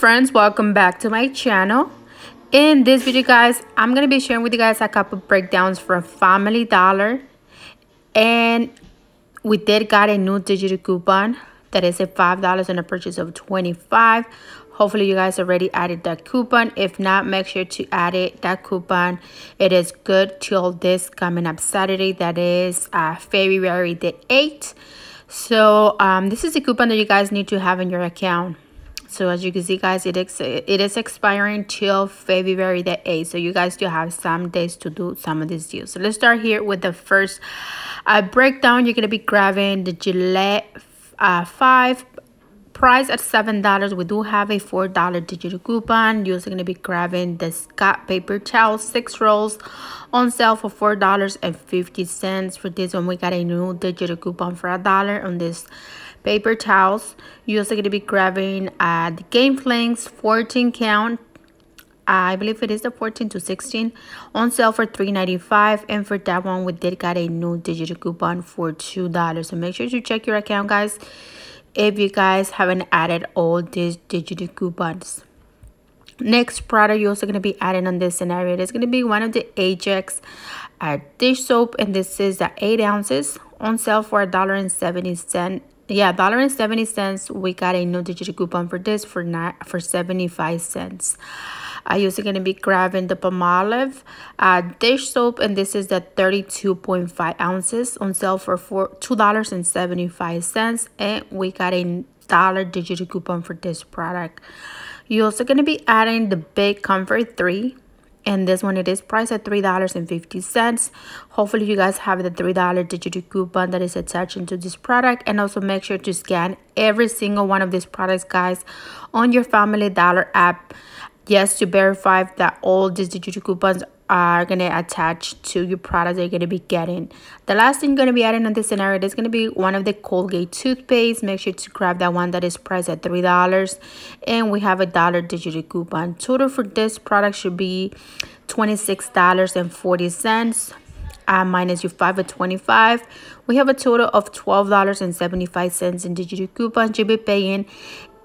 friends welcome back to my channel in this video guys i'm gonna be sharing with you guys a couple breakdowns from family dollar and we did got a new digital coupon that is a five dollars on a purchase of 25 hopefully you guys already added that coupon if not make sure to add it that coupon it is good till this coming up saturday that is uh, february the 8th so um, this is a coupon that you guys need to have in your account so as you can see guys it is it is expiring till february the 8th so you guys still have some days to do some of these deals so let's start here with the first uh, breakdown you're going to be grabbing the gillette uh, 5 price at seven dollars we do have a four dollar digital coupon you're also going to be grabbing the scott paper towel six rolls on sale for four dollars and fifty cents for this one we got a new digital coupon for a dollar on this paper towels. You're also going to be grabbing uh, the game flings, 14 count. I believe it is the 14 to 16 on sale for 3.95, and for that one we did got a new digital coupon for $2 so make sure you check your account guys if you guys haven't added all these digital coupons next product you're also going to be adding on this scenario it is going to be one of the ajax uh, dish soap and this is the eight ounces on sale for a dollar and seventy cent yeah dollar and 70 cents we got a no digital coupon for this for not for 75 cents i also going to be grabbing the palm uh, dish soap and this is the 32.5 ounces on sale for four two dollars and 75 cents and we got a dollar digital coupon for this product you're also going to be adding the big comfort three and this one it is priced at three dollars and fifty cents hopefully you guys have the three dollar digital coupon that is attached into this product and also make sure to scan every single one of these products guys on your family dollar app yes to verify that all these digital coupons are going to attach to your products that you're going to be getting. The last thing going to be adding on this scenario is going to be one of the Colgate toothpaste. Make sure to grab that one that is priced at $3. And we have a dollar digital coupon. Total for this product should be $26.40. Uh, minus your 5 of 25 we have a total of $12.75 in digital coupons you'll be paying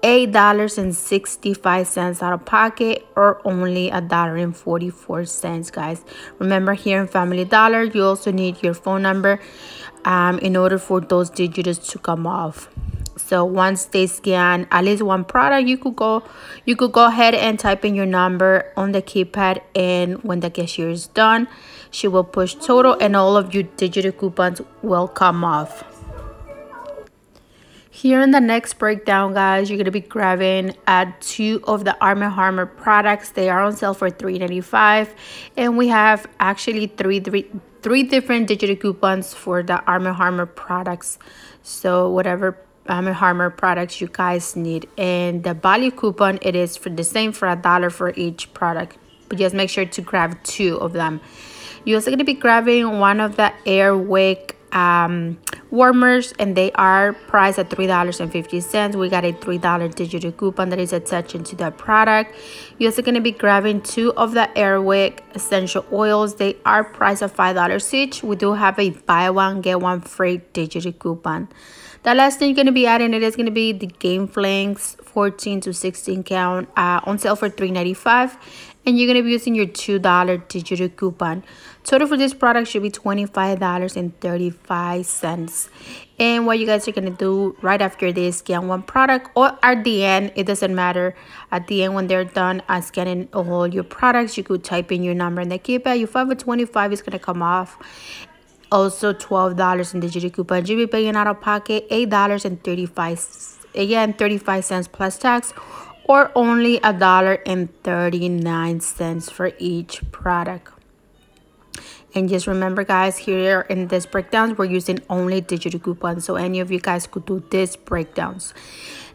$8.65 out of pocket or only $1.44 guys remember here in family dollar you also need your phone number um, in order for those digits to come off so once they scan at least one product you could go you could go ahead and type in your number on the keypad and when the cashier is done she will push total and all of your digital coupons will come off here in the next breakdown, guys, you're going to be grabbing at uh, two of the Arm & Hammer products. They are on sale for $3.95. And we have actually three, three, three different digital coupons for the Arm & Hammer products. So whatever Arm & Hammer products you guys need. And the value coupon, it is for the same for a dollar for each product. But just make sure to grab two of them. You're also going to be grabbing one of the Airwick um, warmers and they are priced at $3.50. We got a $3 digital coupon that is attached to that product. You're also going to be grabbing two of the Airwick essential oils. They are priced at $5 each. We do have a buy one, get one free digital coupon. The last thing you're going to be adding it is going to be the Game Flanks 14 to 16 count uh, on sale for 3 dollars and you're going to be using your $2 digital coupon. Total for this product should be $25.35. And what you guys are going to do right after this, scan one product or at the end, it doesn't matter. At the end, when they're done uh, scanning all your products, you could type in your number in the keypad. Your 5 or 25 is going to come off also $12 in digital coupon. You'll be paying out of pocket $8.35, again, 35 cents plus tax or only a dollar and thirty-nine cents for each product. And just remember guys, here in this breakdown, we're using only digital coupons. So any of you guys could do this breakdowns.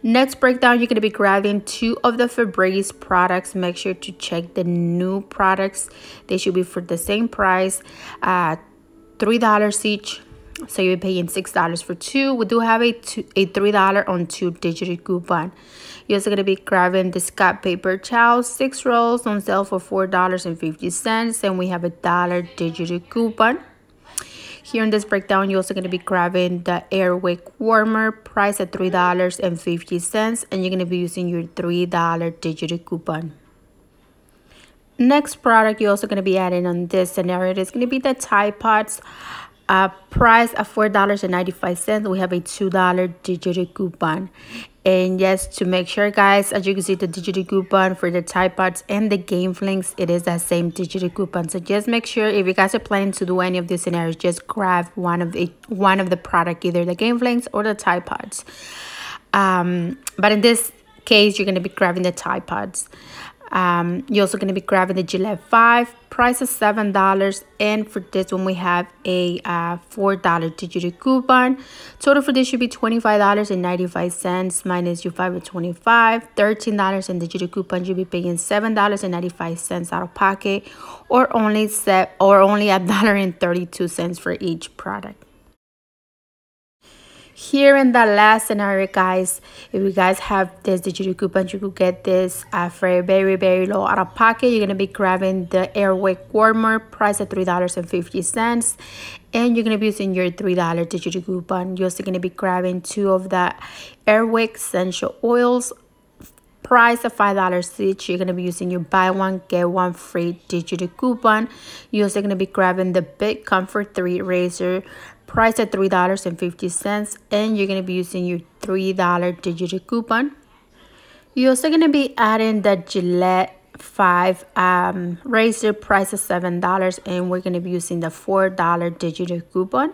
Next breakdown, you're gonna be grabbing two of the Febreze products. Make sure to check the new products. They should be for the same price, uh, $3 each so you're paying six dollars for two we do have a two a three dollar on two digit coupon you're also going to be grabbing the scott paper towel six rolls on sale for four dollars and fifty cents and we have a dollar digit coupon here in this breakdown you're also going to be grabbing the airwick warmer price at three dollars and fifty cents and you're going to be using your three dollar digit coupon next product you're also going to be adding on this scenario is going to be the Tide Pods a price of $4.95 we have a $2 digital coupon and yes to make sure guys as you can see the digital coupon for the tie pods and the game flings it is that same digital coupon so just make sure if you guys are planning to do any of these scenarios just grab one of the one of the product either the game flings or the tie pods um but in this case you're going to be grabbing the tie pods um, you're also going to be grabbing the Gillette 5. Price is $7. And for this one, we have a uh, $4 digital coupon. Total for this should be $25.95 minus your 5 or 25 $13 the digital coupon. You'll be paying $7.95 out of pocket or only set or only a dollar and 32 cents for each product here in the last scenario guys if you guys have this digital coupon you could get this uh, for a very very low out of pocket you're going to be grabbing the airwick warmer price at three dollars and fifty cents and you're going to be using your three dollar digital coupon you're also going to be grabbing two of the airwick essential oils price of five dollars each you're going to be using your buy one get one free digital coupon you're also going to be grabbing the big comfort three razor Price at $3.50 and you're going to be using your $3 digital coupon. You're also going to be adding the Gillette 5 um, razor price is $7 and we're going to be using the $4 digital coupon.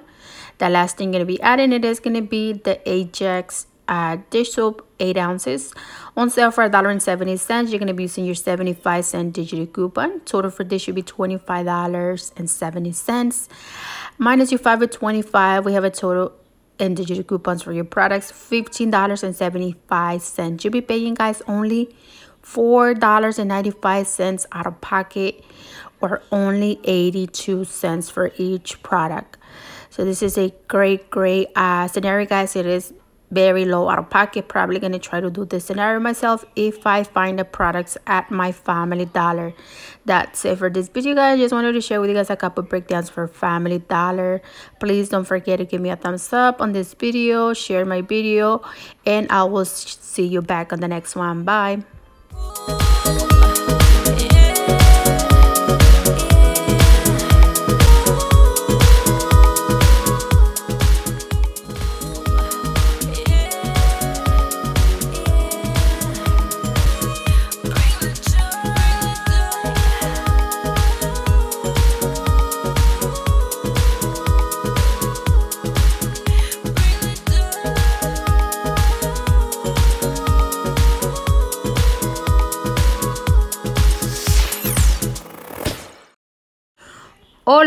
The last thing going to be adding it is going to be the Ajax uh, dish soap 8 ounces on sale for $1.70 you're going to be using your 75 cent digital coupon total for this should be $25.70 minus your 5 or 25 we have a total in digital coupons for your products $15.75 you'll be paying guys only $4.95 out of pocket or only 82 cents for each product so this is a great great uh scenario guys it is very low out of pocket probably gonna try to do this scenario myself if i find the products at my family dollar that's it for this video guys just wanted to share with you guys a couple breakdowns for family dollar please don't forget to give me a thumbs up on this video share my video and i will see you back on the next one bye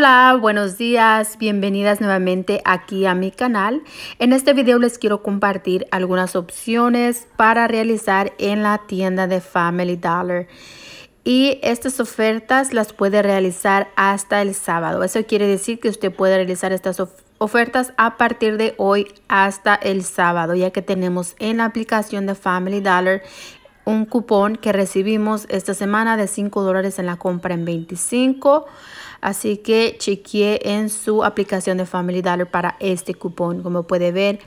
Hola, buenos días, bienvenidas nuevamente aquí a mi canal. En este video les quiero compartir algunas opciones para realizar en la tienda de Family Dollar. Y estas ofertas las puede realizar hasta el sábado. Eso quiere decir que usted puede realizar estas ofertas a partir de hoy hasta el sábado, ya que tenemos en la aplicación de Family Dollar un cupón que recibimos esta semana de 5 dólares en la compra en 25. Así que chequeé en su aplicación de Family Dollar para este cupón. Como puede ver,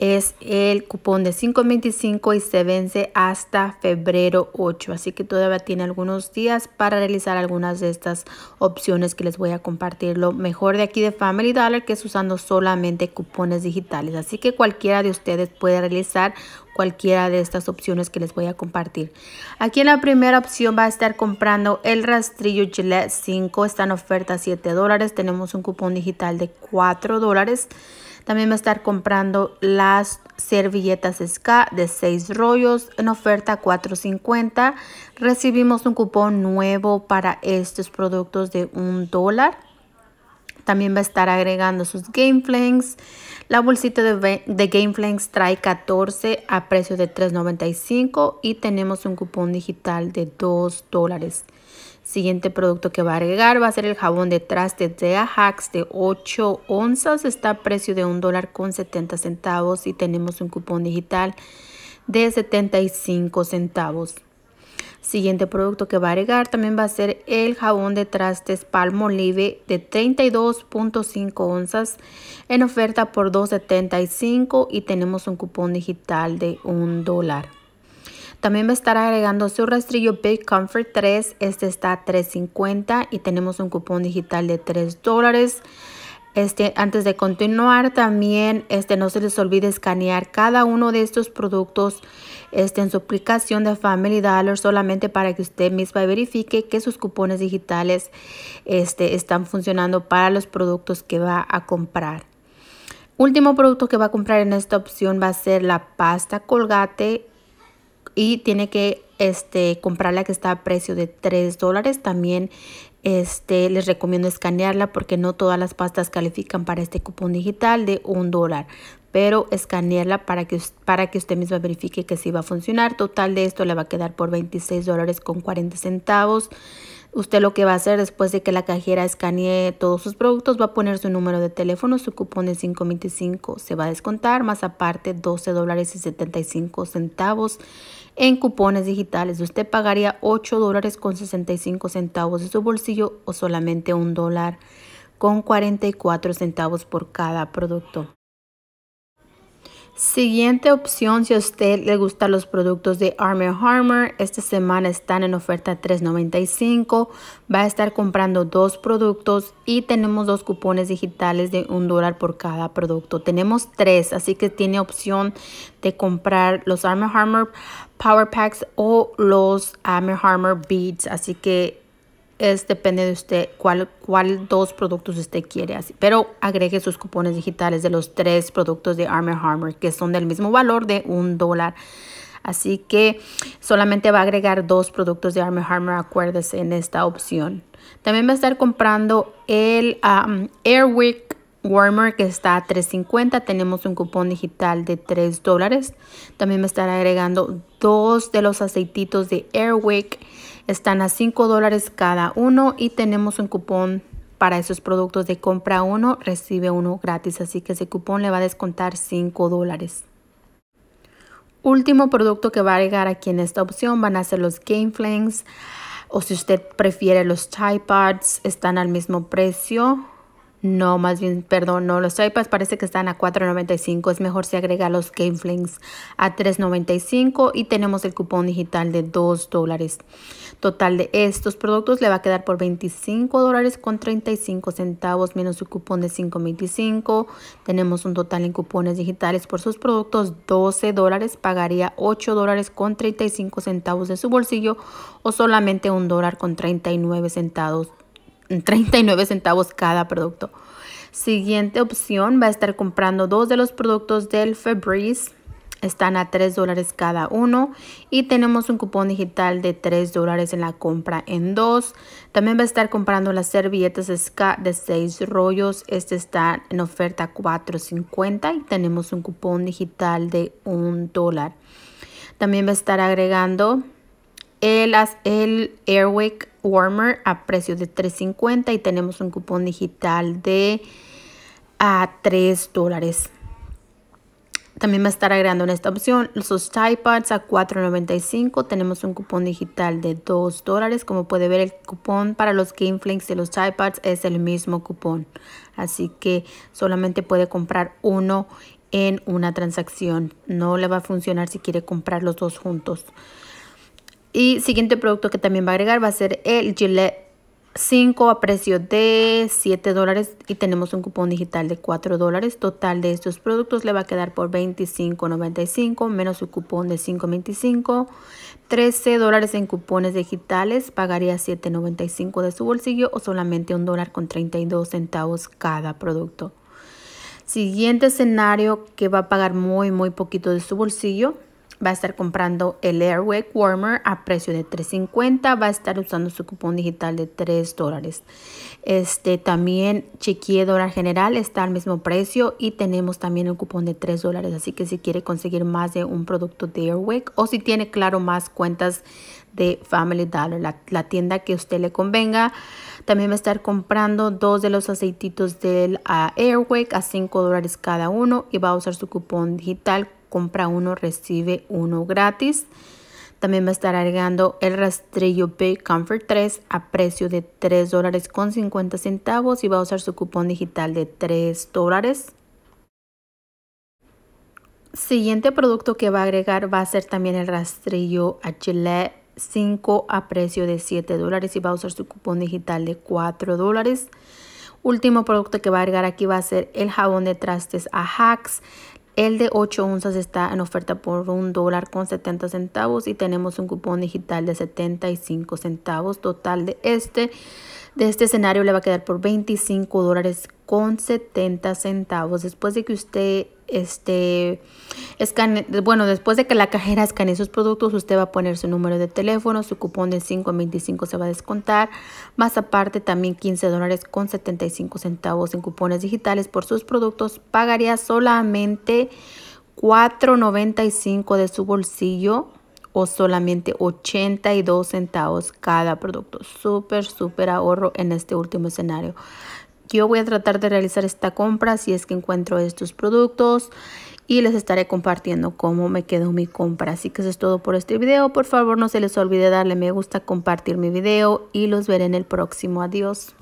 es el cupón de 5.25 y se vence hasta febrero 8. Así que todavía tiene algunos días para realizar algunas de estas opciones que les voy a compartir. Lo mejor de aquí de Family Dollar que es usando solamente cupones digitales. Así que cualquiera de ustedes puede realizar cualquiera de estas opciones que les voy a compartir. Aquí en la primera opción va a estar comprando el rastrillo Gillette 5. Está en oferta 7 dólares. Tenemos un cupón digital de 4 dólares. También va a estar comprando las servilletas SK de 6 rollos en oferta $4.50. Recibimos un cupón nuevo para estos productos de un dólar. También va a estar agregando sus Game La bolsita de, de Game trae 14 a precio de $3.95 y tenemos un cupón digital de $2 dólares. Siguiente producto que va a agregar va a ser el jabón de traste de Ajax de 8 onzas. Está a precio de $1.70. dólar con 70 centavos y tenemos un cupón digital de 75 centavos. Siguiente producto que va a agregar también va a ser el jabón de trastes Palmolive de 32.5 onzas en oferta por 2.75 y tenemos un cupón digital de un dólar. También va a estar agregando su rastrillo Big Comfort 3. Este está a $3.50 y tenemos un cupón digital de 3 dólares. Este, antes de continuar, también este, no se les olvide escanear cada uno de estos productos este, en su aplicación de Family Dollar solamente para que usted misma verifique que sus cupones digitales este, están funcionando para los productos que va a comprar. Último producto que va a comprar en esta opción va a ser la pasta colgate y tiene que este, comprar que está a precio de 3 dólares. También este, les recomiendo escanearla porque no todas las pastas califican para este cupón digital de un dólar. Pero escanearla para que, para que usted misma verifique que sí va a funcionar. Total de esto le va a quedar por 26 dólares con 40 centavos. Usted lo que va a hacer después de que la cajera escanee todos sus productos va a poner su número de teléfono, su cupón de 525. Se va a descontar más aparte 12 dólares y 75 centavos en cupones digitales. Usted pagaría 8 dólares con 65 centavos de su bolsillo o solamente un dólar con 44 centavos por cada producto. Siguiente opción si a usted le gustan los productos de Armor Harmer Esta semana están en oferta 3.95. Va a estar comprando dos productos y tenemos dos cupones digitales de un dólar por cada producto. Tenemos tres, así que tiene opción de comprar los Arm Harmer Power Packs o los Armor Harmer Beads. Así que es depende de usted cuál, cuál dos productos usted quiere. Así. Pero agregue sus cupones digitales de los tres productos de Armor harmer que son del mismo valor de un dólar. Así que solamente va a agregar dos productos de Armor harmer acuérdese en esta opción. También va a estar comprando el um, Airwick Warmer que está a $3.50. Tenemos un cupón digital de $3 dólares. También va a estar agregando dos de los aceititos de Airwick están a 5 dólares cada uno y tenemos un cupón para esos productos de compra uno, recibe uno gratis. Así que ese cupón le va a descontar 5 dólares. Último producto que va a agregar aquí en esta opción van a ser los Game o si usted prefiere los Tide están al mismo precio no, más bien, perdón, no, los iPads parece que están a 4.95, es mejor si agrega los Game a 3.95 y tenemos el cupón digital de 2 dólares. Total de estos productos le va a quedar por 25 dólares con 35 centavos menos su cupón de 5.25. Tenemos un total en cupones digitales por sus productos 12 dólares, pagaría 8 dólares con 35 centavos de su bolsillo o solamente 1 dólar con 39 centavos 39 centavos cada producto. Siguiente opción va a estar comprando dos de los productos del Febreze. Están a 3 dólares cada uno y tenemos un cupón digital de 3 dólares en la compra en dos. También va a estar comprando las servilletas de 6 rollos. Este está en oferta 4.50 y tenemos un cupón digital de 1 dólar. También va a estar agregando el, el Airwick Warmer a precio de $3.50 y tenemos un cupón digital de a 3 dólares. También va a estar agregando en esta opción los tie a $4.95. Tenemos un cupón digital de 2 dólares. Como puede ver, el cupón para los Game y los tie es el mismo cupón. Así que solamente puede comprar uno en una transacción. No le va a funcionar si quiere comprar los dos juntos. Y siguiente producto que también va a agregar va a ser el Gillette 5 a precio de 7 dólares y tenemos un cupón digital de 4 dólares. Total de estos productos le va a quedar por 25.95 menos su cupón de 5.25. 13 dólares en cupones digitales, pagaría 7.95 de su bolsillo o solamente un dólar con 32 centavos cada producto. Siguiente escenario que va a pagar muy muy poquito de su bolsillo va a estar comprando el Airway Warmer a precio de 3.50, va a estar usando su cupón digital de 3 dólares. Este también Chiqui Dólar General está al mismo precio y tenemos también un cupón de 3 dólares. Así que si quiere conseguir más de un producto de Airwick o si tiene claro más cuentas de Family Dollar, la, tienda que a usted le convenga, también va a estar comprando dos de los aceititos del uh, a 5 dólares cada uno y va a usar su cupón digital compra uno, recibe uno gratis. También va a estar agregando el rastrillo Pay Comfort 3 a precio de 3 dólares con 50 centavos y va a usar su cupón digital de 3 dólares. Siguiente producto que va a agregar va a ser también el rastrillo Gillette 5 a precio de 7 dólares y va a usar su cupón digital de 4 dólares. Último producto que va a agregar aquí va a ser el jabón de trastes a el de 8 onzas está en oferta por un dólar con 70 centavos y tenemos un cupón digital de 75 centavos. Total de este, de este escenario le va a quedar por 25 dólares con 70 centavos. Después de que usted este, escane, bueno, después de que la cajera escanee sus productos, usted va a poner su número de teléfono, su cupón de 5 a se va a descontar, más aparte también 15 dólares con 75 centavos en cupones digitales por sus productos, pagaría solamente 4.95 de su bolsillo o solamente 82 centavos cada producto. Súper, súper ahorro en este último escenario. Yo voy a tratar de realizar esta compra si es que encuentro estos productos y les estaré compartiendo cómo me quedó mi compra. Así que eso es todo por este video. Por favor no se les olvide darle me gusta, compartir mi video y los veré en el próximo. Adiós.